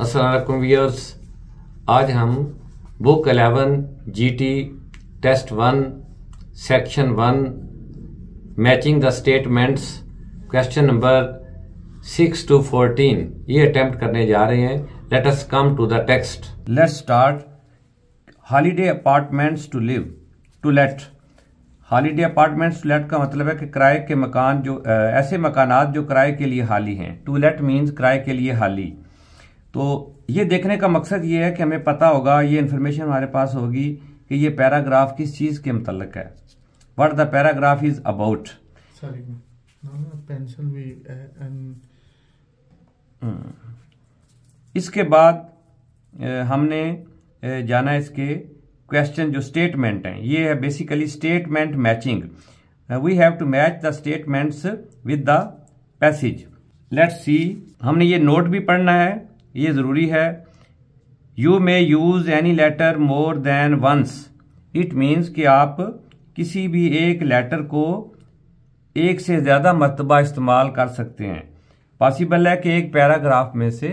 Aslam viewers आज हम book G GT test one section one matching the statements question number six two fourteen ये attempt करने जा रहे हैं let us come to the text let start holiday apartments to live to let holiday apartments to let का मतलब है कि किराए के मकान जो ऐसे मकान जो किराए के लिए हाली हैं टू लेट मीन्स किराए के लिए हाली तो ये देखने का मकसद ये है कि हमें पता होगा ये इन्फॉर्मेशन हमारे पास होगी कि ये पैराग्राफ किस चीज़ के मतलब है what the paragraph is about इसके बाद eh, हमने eh, जाना इसके क्वेश्चन जो स्टेटमेंट हैं ये है basically statement matching we have to match the statements with the passage let's see हमने ये नोट भी पढ़ना है ये ज़रूरी है you may use any letter more than once it means कि आप किसी भी एक लेटर को एक से ज़्यादा मरतबा इस्तेमाल कर सकते हैं पॉसिबल है कि एक पैराग्राफ में से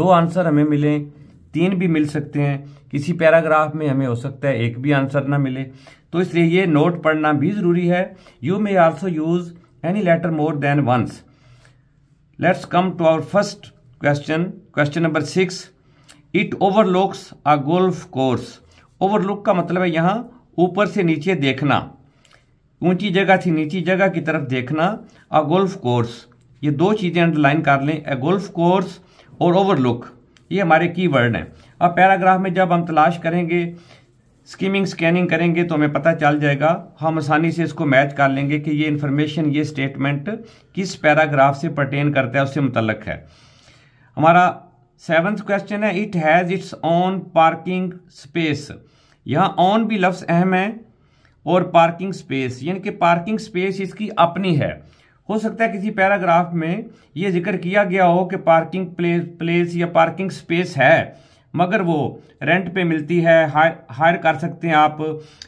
दो आंसर हमें मिलें तीन भी मिल सकते हैं किसी पैराग्राफ में हमें हो सकता है एक भी आंसर ना मिले तो इसलिए ये नोट पढ़ना भी ज़रूरी है you may also use any letter more than once let's come to our first question question number six it overlooks a golf course overlook का मतलब है यहाँ ऊपर से नीचे देखना ऊंची जगह से नीची जगह की तरफ देखना अ गोल्फ कोर्स ये दो चीज़ें अंडरलाइन कर लें ए गोल्फ कोर्स और ओवरलुक ये हमारे की वर्ड हैं अब पैराग्राफ में जब हम तलाश करेंगे स्कीमिंग स्कैनिंग करेंगे तो हमें पता चल जाएगा हम आसानी से इसको मैच कर लेंगे कि ये इन्फॉर्मेशन ये स्टेटमेंट किस पैराग्राफ से पर्टेन करता है उससे मुतलक है हमारा सेवन्थ क्वेश्चन है it has its own parking space यहाँ ऑन भी लफ्स अहम है और पार्किंग स्पेस यानी कि पार्किंग स्पेस इसकी अपनी है हो सकता है किसी पैराग्राफ में ये जिक्र किया गया हो कि पार्किंग प्लेस प्लेस या पार्किंग स्पेस है मगर वो रेंट पे मिलती है हायर हायर कर सकते हैं आप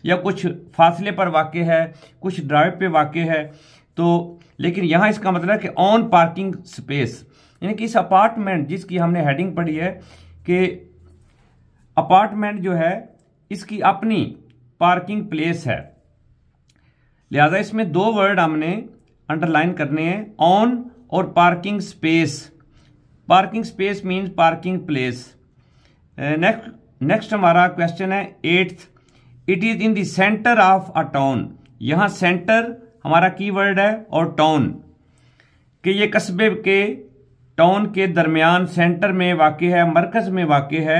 या कुछ फासले पर वाक़ है कुछ ड्राइव पे वाक़ है तो लेकिन यहाँ इसका मतलब है कि ऑन पार्किंग स्पेस यानी कि इस अपार्टमेंट जिसकी हमने हेडिंग पढ़ी है कि अपार्टमेंट जो है इसकी अपनी पार्किंग प्लेस है लिहाजा इसमें दो वर्ड हमने अंडरलाइन करने हैं ऑन और parking space parking space means parking place next next हमारा क्वेश्चन है eighth it is in देंटर of a town यहाँ सेंटर हमारा की वर्ड है और टाउन कि ये कस्बे के टाउन के दरमियान सेंटर में वाक़ है मरकज़ में वाक़ है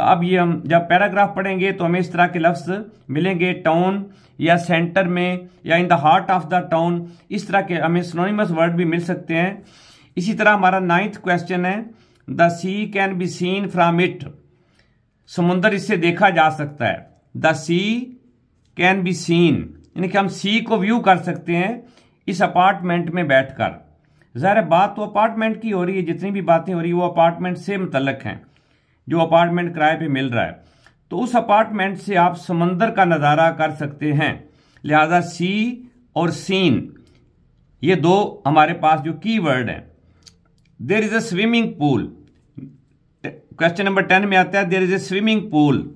अब ये हम जब पैराग्राफ पढ़ेंगे तो हमें इस तरह के लफ्ज़ मिलेंगे टाउन या सेंटर में या in the heart of the town इस तरह के हमें सिनोनिमस वर्ड भी मिल सकते हैं इसी तरह हमारा नाइन्थ क्वेश्चन है the sea can be seen from it समुंदर इससे देखा जा सकता है the sea can be seen यानी कि हम सी को व्यू कर सकते हैं इस अपार्टमेंट में बैठकर ज़ाहिर बात तो अपार्टमेंट की हो रही है जितनी भी बातें हो रही है वो अपार्टमेंट से मुतलक हैं जो अपार्टमेंट किराए पे मिल रहा है तो उस अपार्टमेंट से आप समंदर का नज़ारा कर सकते हैं लिहाजा सी और सीन ये दो हमारे पास जो की वर्ड हैं there is a swimming pool question number ten में आता है there is a swimming pool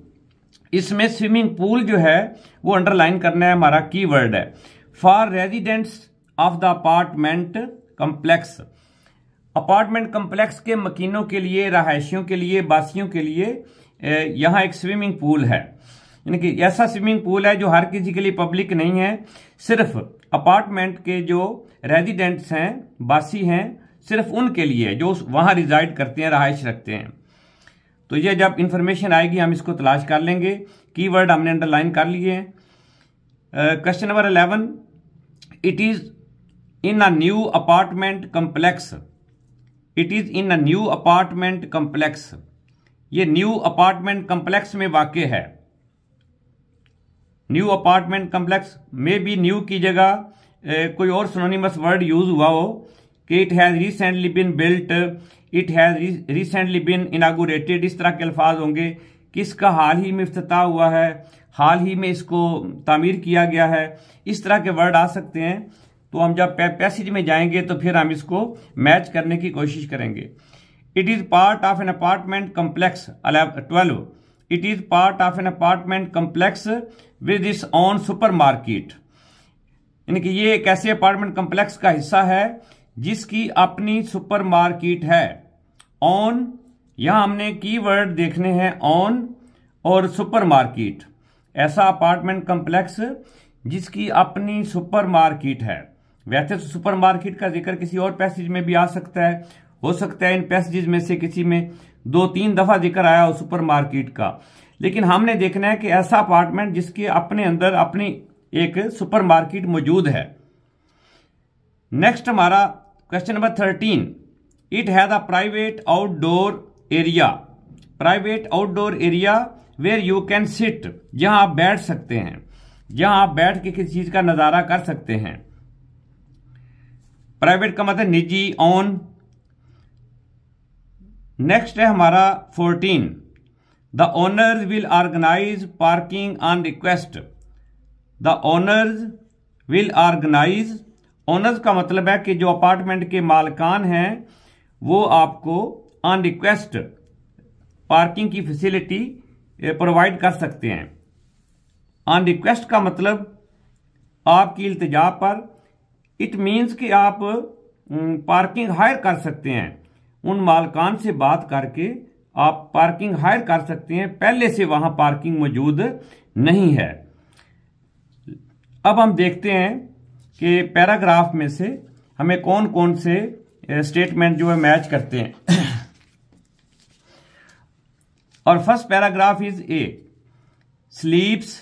इसमें स्विमिंग पूल जो है वो अंडरलाइन करना है हमारा की वर्ड है for residents of the apartment complex apartment complex के मकीनों के लिए रहायशियों के लिए बासियों के लिए यहाँ एक स्विमिंग पूल है यानी कि ऐसा स्विमिंग पूल है जो हर किसी के लिए पब्लिक नहीं है सिर्फ अपार्टमेंट के जो रेजिडेंट्स हैं बासी हैं सिर्फ उनके लिए जो वहाँ रिजाइड करते हैं रहायश रखते हैं तो ये जब इंफॉर्मेशन आएगी हम इसको तलाश कर लेंगे कीवर्ड हमने अंडरलाइन कर लिए हैं question number eleven it is in a new apartment complex it is in a new apartment complex ये न्यू अपार्टमेंट कम्प्लेक्स में वाक़ है न्यू अपार्टमेंट कम्प्लेक्स में भी न्यू की जगह कोई और सोनोनिमस वर्ड यूज हुआ हो कि it has recently been built it has recently been inaugurated इस तरह के अल्फाज होंगे कि इसका हाल ही में अफ्त हुआ है हाल ही में इसको तामीर किया गया है इस तरह के वर्ड आ सकते हैं तो हम जब पैसेज में जाएंगे तो फिर हम इसको मैच करने की कोशिश करेंगे it is part of an apartment complex twelve it is part of an apartment complex with its own supermarket यानी कि ये एक ऐसे अपार्टमेंट कम्प्लेक्स का हिस्सा है जिसकी अपनी सुपर मार्केट है ऑन यहां हमने की वर्ड देखने हैं ऑन और सुपर मार्केट ऐसा अपार्टमेंट कम्प्लेक्स जिसकी अपनी सुपर मार्केट है वैसे तो सुपरमार्केट का जिक्र किसी और पैसेज में भी आ सकता है हो सकता है इन पैसेज में से किसी में दो तीन दफा जिक्र आया हो सुपरमार्केट का लेकिन हमने देखना है कि ऐसा अपार्टमेंट जिसके अपने अंदर अपनी एक सुपरमार्केट मौजूद है नेक्स्ट हमारा question number thirteen it has a private outdoor area private outdoor area where you can sit जहां आप बैठ सकते हैं जहां आप बैठ के किसी चीज का नजारा कर सकते हैं प्राइवेट का मतलब निजी ऑन नेक्स्ट है हमारा fourteen the owners will organise parking on request the owners will organise owners का मतलब है कि जो अपार्टमेंट के मालकान हैं वो आपको ऑन रिक्वेस्ट पार्किंग की फैसिलिटी प्रोवाइड eh, कर सकते हैं ऑन रिक्वेस्ट का मतलब आपकी इल्तजा पर इट मीन्स कि आप पार्किंग हायर कर सकते हैं उन मालकान से बात करके आप पार्किंग हायर कर सकते हैं पहले से वहां पार्किंग मौजूद नहीं है अब हम देखते हैं कि पैराग्राफ में से हमें कौन कौन से स्टेटमेंट जो है मैच करते हैं और first paragraph is A sleeps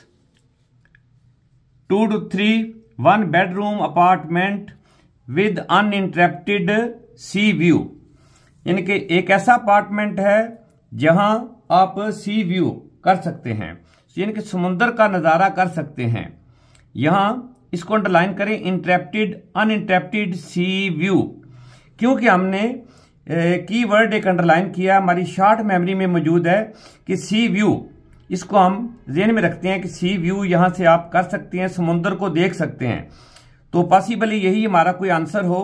two to three one bedroom apartment with uninterrupted sea view यानी कि एक ऐसा अपार्टमेंट है जहां आप सी व्यू कर सकते हैं यानी कि समुंदर का नज़ारा कर सकते हैं यहां इसको अंडरलाइन करें इंटरप्टेड अनइंटरप्टेड सी व्यू क्योंकि हमने कीवर्ड एक अंडरलाइन किया हमारी शॉर्ट मेमोरी में मौजूद है कि सी व्यू इसको हम जेन में रखते हैं कि सी व्यू यहां से आप कर सकते हैं समुन्द्र को देख सकते हैं तो पॉसिबली यही हमारा कोई आंसर हो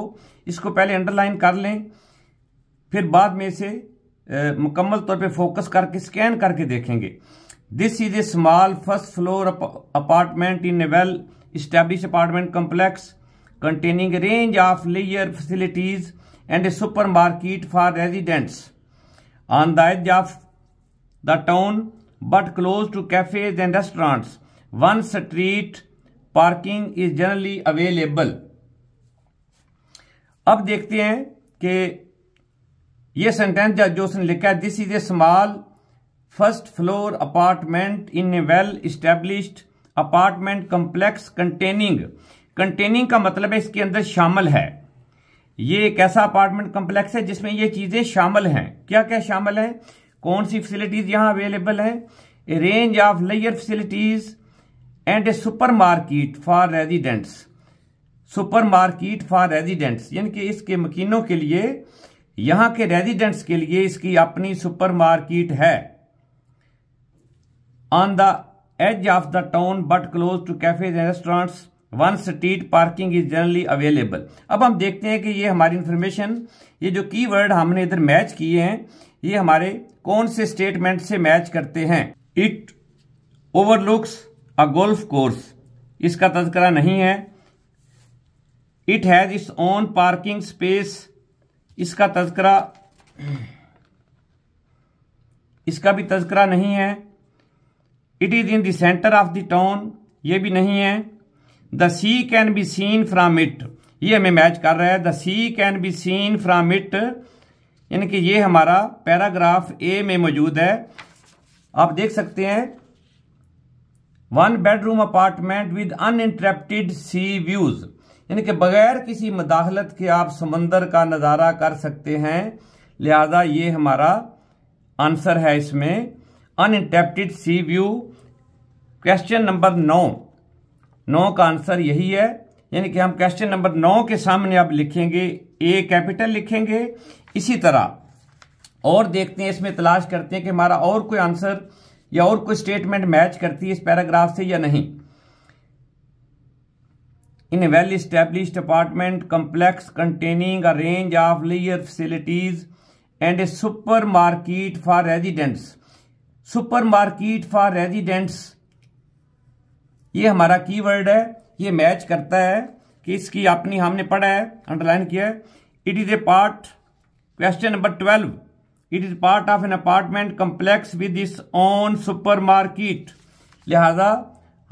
इसको पहले अंडरलाइन कर लें फिर बाद में इसे मुकम्मल तौर पे फोकस करके स्कैन करके देखेंगे this is a small first floor apartment in a well establish apartment complex containing range of लेयर facilities and a supermarket for residents on the edge of the town but close to cafes and restaurants. One street parking is generally available. अब देखते हैं कि ये sentence जो उसने लिखा है this is a small first floor apartment in a well established apartment complex containing containing का मतलब है इसके अंदर शामिल है ये एक ऐसा अपार्टमेंट कम्प्लेक्स है जिसमें ये चीजें शामिल हैं क्या क्या शामिल है कौन सी फैसिलिटीज यहां अवेलेबल है ए रेंज ऑफ लेयर facilities and a supermarket for residents supermarket for residents यानी कि इसके मकीनों के लिए यहां के रेजिडेंट्स के लिए इसकी अपनी सुपर मार्केट है on the edge of the town but close to cafes and restaurants one street parking is generally available अब हम देखते हैं कि ये हमारी इंफॉर्मेशन ये जो की हमने इधर मैच किए हैं ये हमारे कौन से स्टेटमेंट से मैच करते हैं it overlooks a golf course इसका तस्करा नहीं है it has its own parking space इसका तस्करा इसका भी तस्करा नहीं है it is in देंटर of the town ये भी नहीं है the sea can be seen from it ये हमें मैच कर रहा है the sea can be seen from it यानी कि ये हमारा पैराग्राफ ए में मौजूद है आप देख सकते हैं one bedroom apartment with uninterrupted sea views यानी कि बगैर किसी मदाखलत के आप समंदर का नज़ारा कर सकते हैं लिहाजा ये हमारा आंसर है इसमें uninterrupted sea view question number नौ नौ का आंसर यही है यानी कि हम क्वेश्चन नंबर नौ के सामने अब लिखेंगे ए कैपिटल लिखेंगे इसी तरह और देखते हैं इसमें तलाश करते हैं कि हमारा और कोई आंसर या और कोई स्टेटमेंट मैच करती है इस पैराग्राफ से या नहीं in well established apartment containing a range of लेयर facilities and a supermarket for residents supermarket for residents ये हमारा वर्ड है ये मैच करता है कि इसकी आपने हमने पढ़ा है अंडरलाइन किया है it is a part question number twelve it is part of an apartment complex with its own supermarket लिहाजा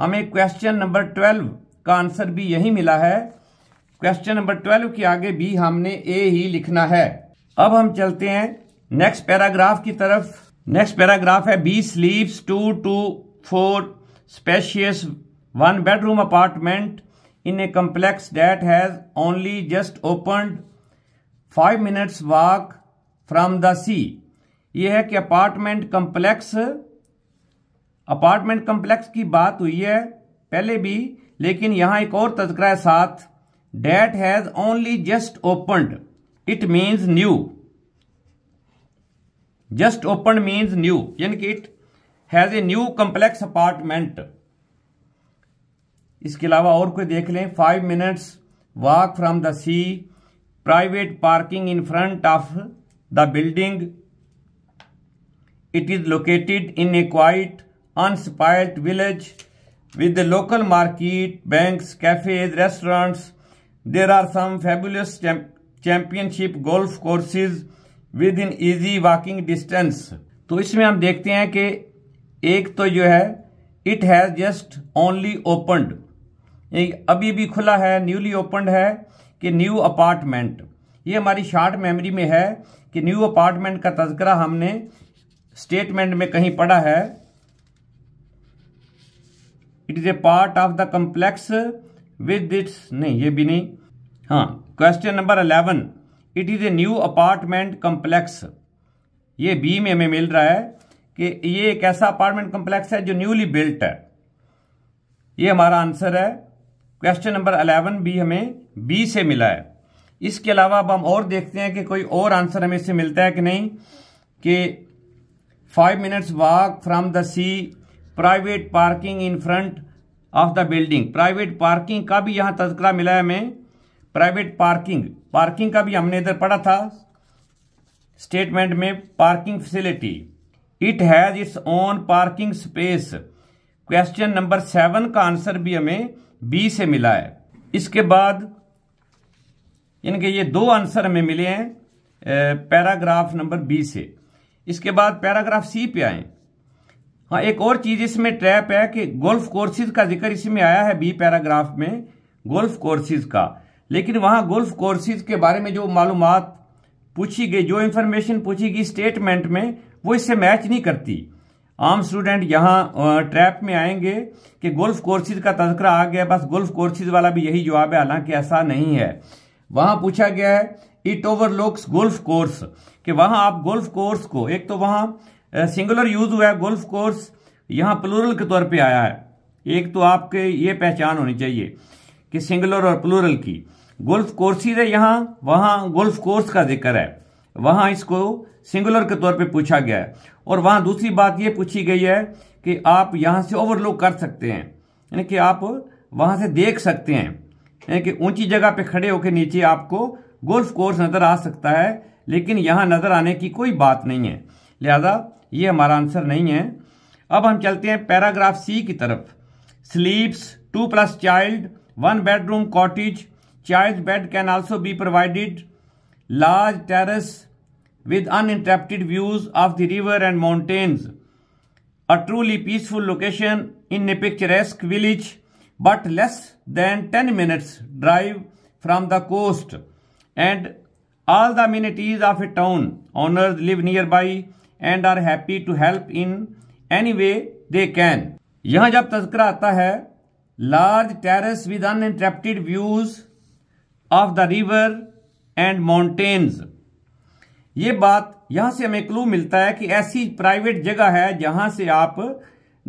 हमें क्वेश्चन नंबर ट्वेल्व का आंसर भी यही मिला है क्वेश्चन नंबर ट्वेल्व के आगे भी हमने ए ही लिखना है अब हम चलते हैं नेक्स्ट पैराग्राफ की तरफ नेक्स्ट पैराग्राफ है B sleeps two to four spacious one bedroom apartment in a complex that has only just opened five minutes walk from the sea ये है कि अपार्टमेंट कम्प्लेक्स अपार्टमेंट कम्प्लेक्स की बात हुई है पहले भी लेकिन यहां एक और तस्करा है साथ that has only just opened it means new just open means new यानी कि it has a new complex apartment इसके अलावा और कोई देख लें five minutes walk from the sea private parking in front of the building it is located in a quiet unspoilt village with the local market banks cafes restaurants there are some fabulous championship golf courses within easy walking distance तो इसमें हम देखते हैं कि एक तो जो है it has just only opened अभी भी खुला है न्यूली ओपनड है कि न्यू अपार्टमेंट ये हमारी शार्ट मेमोरी में है कि न्यू अपार्टमेंट का तस्करा हमने स्टेटमेंट में कहीं पढ़ा है it is a part of the complex with its नहीं ये भी नहीं हाँ question number eleven it is a new apartment complex ये बी में हमें मिल रहा है कि ये एक ऐसा अपार्टमेंट कम्प्लेक्स है जो न्यूली बिल्ट है ये हमारा आंसर है क्वेश्चन नंबर अलेवन भी हमें बी से मिला है इसके अलावा अब हम और देखते हैं कि कोई और आंसर हमें इससे मिलता है कि नहीं कि five minutes walk from the sea private parking in front of the building private parking का भी यहाँ तस्करा मिला है हमें प्राइवेट पार्किंग पार्किंग का भी हमने इधर पढ़ा था स्टेटमेंट में parking facility it has its own parking space question number seven का आंसर भी हमें बी से मिला है इसके बाद इनके ये दो आंसर हमें मिले हैं पैराग्राफ नंबर बी से इसके बाद पैराग्राफ सी पे आए हाँ एक और चीज इसमें ट्रैप है कि गोल्फ कोर्सेज का जिक्र इसमें आया है बी पैराग्राफ में गोल्फ कोर्सेज का लेकिन वहां गोल्फ कोर्सेज के बारे में जो मालूम पूछी गई जो इन्फॉर्मेशन पूछी गई स्टेटमेंट में वो इससे मैच नहीं करती आम स्टूडेंट यहाँ ट्रैप में आएंगे कि गोल्फ कोर्सेज का तस्करा आ गया बस गोल्फ कोर्सेज वाला भी यही जवाब है हालांकि ऐसा नहीं है वहां पूछा गया है इट ओवरलुक्स गोल्फ कोर्स कि वहां आप गोल्फ कोर्स को एक तो वहां सिंगुलर यूज हुआ है गोल्फ कोर्स यहाँ प्लूरल के तौर पे आया है एक तो आपके ये पहचान होनी चाहिए कि सिंगुलर और प्लूरल की गोल्फ कोर्सेज है यहाँ वहां गोल्फ कोर्स का जिक्र है वहां इसको सिंगुलर के तौर पे पूछा गया है और वहां दूसरी बात ये पूछी गई है कि आप यहां से ओवरलुक कर सकते हैं यानी कि आप वहां से देख सकते हैं यानी कि ऊंची जगह पे खड़े होकर नीचे आपको गोल्फ कोर्स नजर आ सकता है लेकिन यहां नजर आने की कोई बात नहीं है लिहाजा ये हमारा आंसर नहीं है अब हम चलते हैं पैराग्राफ सी की तरफ sleeps two plus child one bedroom cottage child bed can also be provided large terrace with uninterrupted views of the river and mountains. A truly peaceful location in a picturesque village, but less than 10 minutes drive from the coast. And all the amenities of a town. Owners live nearby and are happy to help in any way they can. यहाँ जब तस्करा आता है large terrace with uninterrupted views of the river and mountains. ये बात यहां से हमें क्लू मिलता है कि ऐसी प्राइवेट जगह है जहां से आप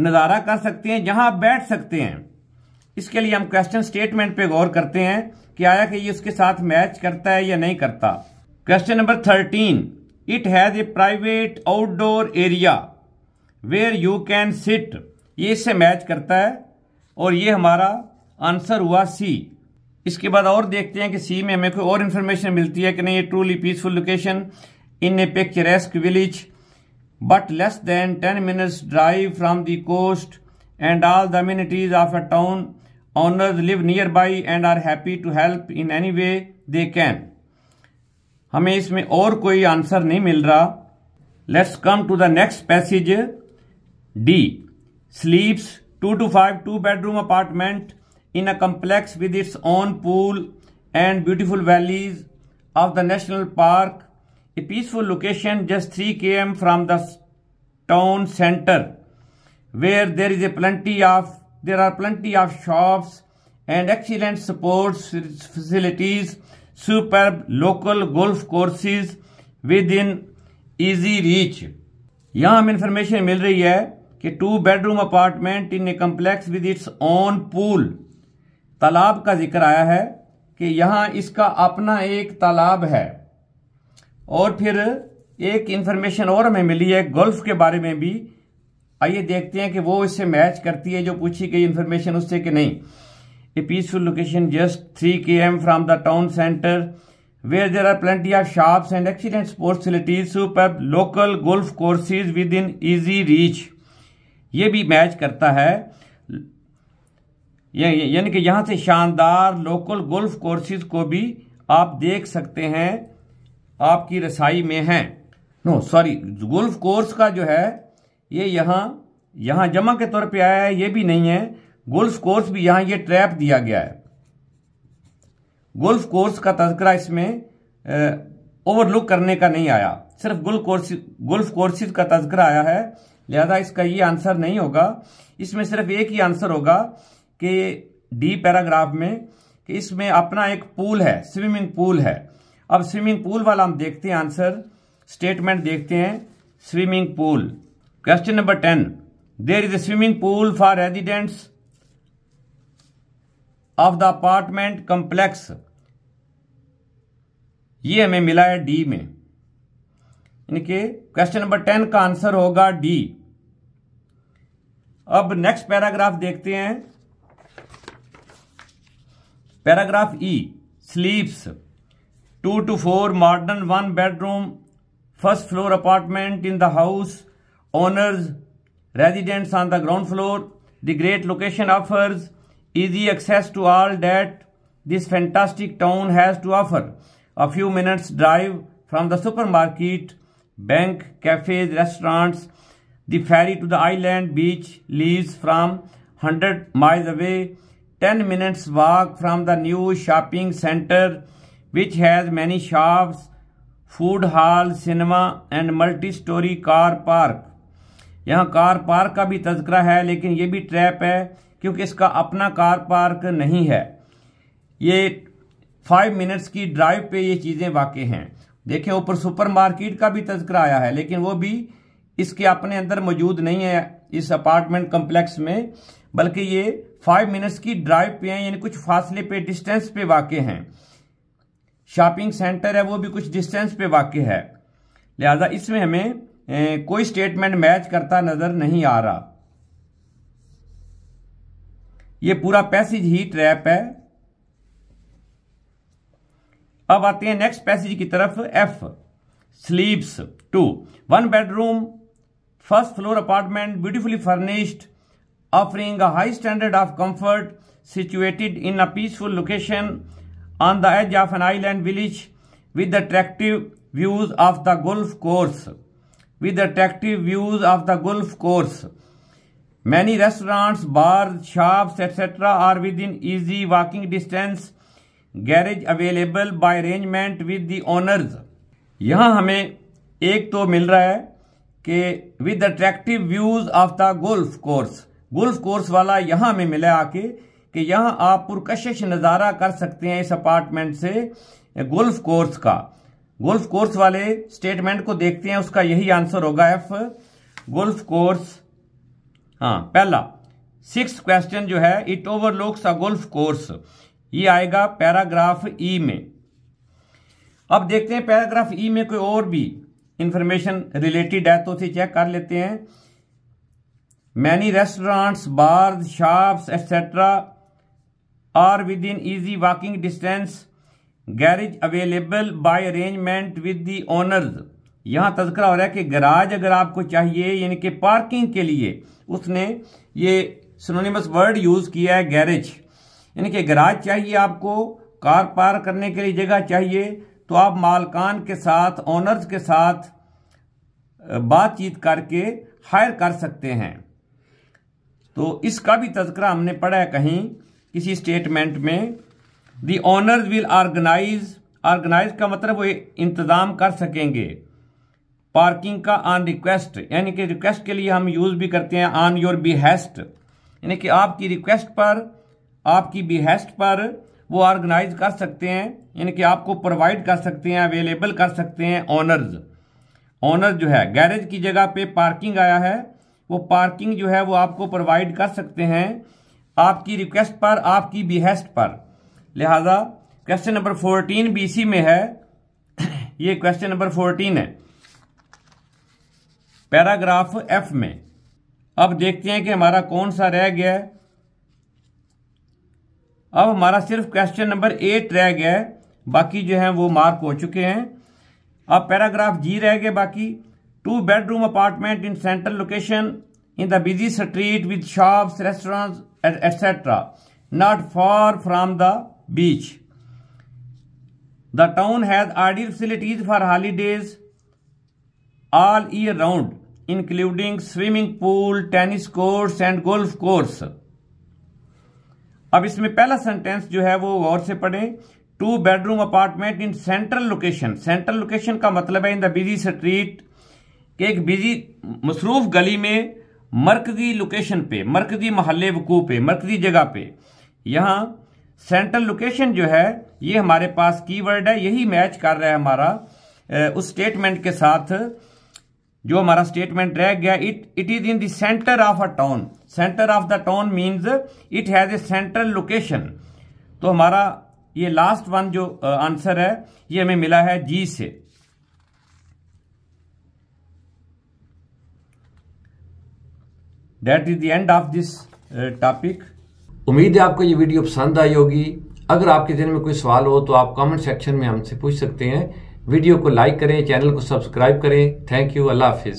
नज़ारा कर सकते हैं जहां आप बैठ सकते हैं इसके लिए हम क्वेश्चन स्टेटमेंट पे गौर करते हैं कि आया कि ये उसके साथ मैच करता है या नहीं करता question number thirteen it has a private outdoor area where you can sit ये इससे मैच करता है और ये हमारा आंसर हुआ सी इसके बाद और देखते हैं कि सी में हमें कोई और इन्फॉर्मेशन मिलती है कि नहीं ये truly peaceful location in a picturesque village but less than 10 minutes drive from the coast and all the amenities of a town owners live nearby and are happy to help in any way they can hame isme aur koi answer nahi mil raha let's come to the next passage d sleeps 2 to 5 two bedroom apartment in a complex with its own pool and beautiful valleys of the national park a peaceful location just three K M from the town centre where there is a plenty of there are plenty of shops and excellent support facilities super local golf courses within easy reach यहां हमें information मिल रही है कि two bedroom apartment in a complex with its own pool तालाब का जिक्र आया है कि यहां इसका अपना एक तालाब है और फिर एक इंफॉर्मेशन और हमें मिली है गोल्फ के बारे में भी आइए देखते हैं कि वो इससे मैच करती है जो पूछी गई इन्फॉर्मेशन उससे कि नहीं a peaceful location just three K M from the town centre where there are plenty of shops and excellent sports facilities super local golf courses within easy reach ये भी मैच करता है यानी कि यहाँ से शानदार लोकल गोल्फ कोर्सेज को भी आप देख सकते हैं आपकी रसाई में है नो सॉरी गोल्फ कोर्स का जो है ये यहां यहां जमा के तौर पे आया है ये भी नहीं है गोल्फ कोर्स भी यहां ये ट्रैप दिया गया है गोल्फ कोर्स का तस्करा इसमें ओवरलुक करने का नहीं आया सिर्फ गोल्फ कोर्स गोल्फ कोर्सिस का तस्करा आया है लिहाजा इसका ये आंसर नहीं होगा इसमें सिर्फ एक ही आंसर होगा कि डी पैराग्राफ में कि इसमें अपना एक पूल है स्विमिंग पूल है अब स्विमिंग पूल वाला हम देखते हैं आंसर स्टेटमेंट देखते हैं swimming pool question number ten there is a swimming pool for residents of the apartment complex ये हमें मिला है डी में इनके क्वेश्चन नंबर टेन का आंसर होगा डी अब नेक्स्ट पैराग्राफ देखते हैं paragraph E sleeps 2 to 4 modern one bedroom first floor apartment in the house owners residents on the ground floor the great location offers easy access to all that this fantastic town has to offer a few minutes drive from the supermarket bank cafes restaurants the ferry to the island beach leaves from 100 miles away 10 minutes walk from the new shopping center which has many shop food hall cinema and multi storey car park यहाँ car park का भी तस्करा है लेकिन ये भी trap है क्योंकि इसका अपना कार पार्क नहीं है ये फाइव मिनट्स की ड्राइव पे ये चीज़ें वाक़ हैं देखें ऊपर सुपर सुपरमार्केट का भी तस्करा आया है लेकिन वो भी इसके अपने अंदर मौजूद नहीं है इस अपार्टमेंट कम्प्लेक्स में बल्कि ये फाइव मिनट्स की ड्राइव पे है यानी कुछ फासले पे डिस्टेंस पे वाक़ हैं शॉपिंग सेंटर है वो भी कुछ डिस्टेंस पे वाक़ है लिहाजा इसमें हमें कोई स्टेटमेंट मैच करता नज़र नहीं आ रहा ये पूरा पैसेज ही ट्रैप है अब आते हैं नेक्स्ट पैसेज की तरफ F sleeps two one bedroom first floor apartment beautifully furnished offering high standard of comfort situated in a peaceful location on the edge of an island village with attractive views of the Gulf course. With attractive views of the Gulf course. Many restaurants, bars, shops, etc. are within easy walking distance. Garage available by arrangement with the owners. यहाँ हमें एक तो मिल रहा है कि with attractive views of the golf course golf course वाला यहाँ हमें मिला आके कि यहां आप पुरकशिश नज़ारा कर सकते हैं इस अपार्टमेंट से गोल्फ कोर्स का गोल्फ कोर्स वाले स्टेटमेंट को देखते हैं उसका यही आंसर होगा एफ गोल्फ कोर्स हाँ पहला सिक्स क्वेश्चन जो है it overlooks a golf course ये आएगा पैराग्राफ ई e में अब देखते हैं पैराग्राफ ई e में कोई और भी इंफॉर्मेशन रिलेटेड है तो उसे चेक कर लेते हैं many restaurants bars shops etcetera within easy walking distance garage available by arrangement with the owners यहाँ तस्करा हो रहा है कि गराज अगर आपको चाहिए यानी कि पार्किंग के लिए उसने ये सोनोनिमस वर्ड यूज़ किया है गैरेज यानी कि गराज चाहिए आपको कार पार्क करने के लिए जगह चाहिए तो आप मालकान के साथ ओनर्स के साथ बातचीत करके हायर कर सकते हैं तो इसका भी तस्करा हमने पढ़ा है कहीं किसी स्टेटमेंट में the owners will organise organise का मतलब वो इंतज़ाम कर सकेंगे पार्किंग का ऑन रिक्वेस्ट यानी कि रिक्वेस्ट के लिए हम यूज़ भी करते हैं ऑन योर बिहेस्ट यानी कि आपकी रिक्वेस्ट पर आपकी बिहेस्ट पर वो ऑर्गेनाइज कर सकते हैं यानी कि आपको प्रोवाइड कर सकते हैं अवेलेबल कर सकते हैं ऑनर्स ऑनर्स जो है गैरेज की जगह पे पार्किंग आया है वो पार्किंग जो है वो आपको प्रोवाइड कर सकते हैं आपकी रिक्वेस्ट पर आपकी बिहेस्ट पर लिहाजा क्वेश्चन नंबर फोर्टीन बीसी में है ये क्वेश्चन नंबर फोर्टीन है पैराग्राफ एफ में अब देखते हैं कि हमारा कौन सा रह गया अब हमारा सिर्फ क्वेश्चन नंबर एट रह गया बाकी जो है वो मार्क हो चुके हैं अब पैराग्राफ जी रह गए बाकी two bedroom apartment in central location in the busy street with shops restaurants etcetera not far from the beach the town has ideal facilities for holidays all year round including swimming pool tennis courts and golf course अब इसमें पहला sentence जो है वो गौर से पढ़े two bedroom apartment in central location central location का मतलब है इन द बिजी स्ट्रीट के एक बिजी मसरूफ गली में मरकजी लोकेशन पे मरकजी महल वकू पे मरकजी जगह पे यहाँ सेंट्रल लोकेशन जो है ये हमारे पास कीवर्ड है यही मैच कर रहा है हमारा उस स्टेटमेंट के साथ जो हमारा स्टेटमेंट रह गया it it is in देंटर of a town centre of the town means it has a central location तो हमारा ये लास्ट वन जो आंसर है ये हमें मिला है जी से that is the end of this topic उम्मीद है आपको ये वीडियो पसंद आई होगी अगर आपके दिन में कोई सवाल हो तो आप कमेंट सेक्शन में हमसे पूछ सकते हैं वीडियो को लाइक करें चैनल को सब्सक्राइब करें थैंक यू अल्लाह हाफिज़